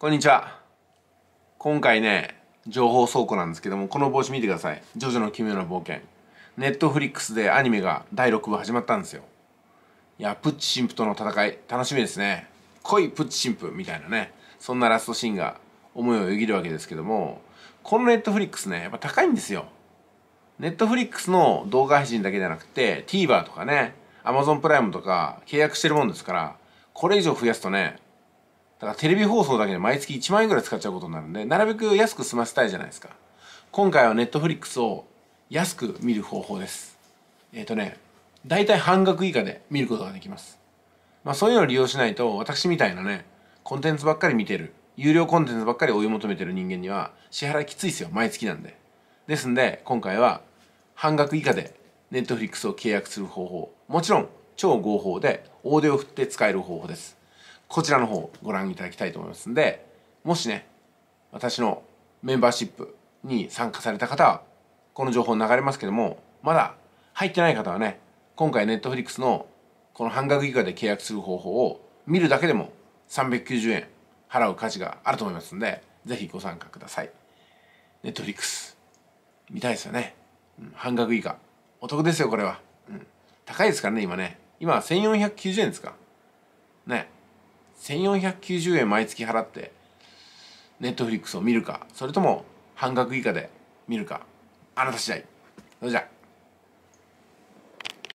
こんにちは今回ね情報倉庫なんですけどもこの帽子見てください「ジョジョの奇妙な冒険」ネットフリックスでアニメが第6部始まったんですよいやプッチ神父との戦い楽しみですね来いプッチ神父みたいなねそんなラストシーンが思いをよぎるわけですけどもこのネットフリックスねやっぱ高いんですよネットフリックスの動画配信だけじゃなくて TVer とかね Amazon プライムとか契約してるもんですからこれ以上増やすとねだからテレビ放送だけで毎月1万円ぐらい使っちゃうことになるんで、なるべく安く済ませたいじゃないですか。今回はネットフリックスを安く見る方法です。えっ、ー、とね、大体半額以下で見ることができます。まあそういうのを利用しないと、私みたいなね、コンテンツばっかり見てる、有料コンテンツばっかり追い求めてる人間には、支払いきついですよ、毎月なんで。ですんで、今回は半額以下でネットフリックスを契約する方法、もちろん超合法で大手を振って使える方法です。こちらの方ご覧いただきたいと思いますんでもしね私のメンバーシップに参加された方はこの情報流れますけどもまだ入ってない方はね今回 Netflix のこの半額以下で契約する方法を見るだけでも390円払う価値があると思いますんでぜひご参加ください Netflix 見たいですよね、うん、半額以下お得ですよこれは、うん、高いですからね今ね今1490円ですかね1490円毎月払ってネットフリックスを見るかそれとも半額以下で見るかあなた次第それじゃあ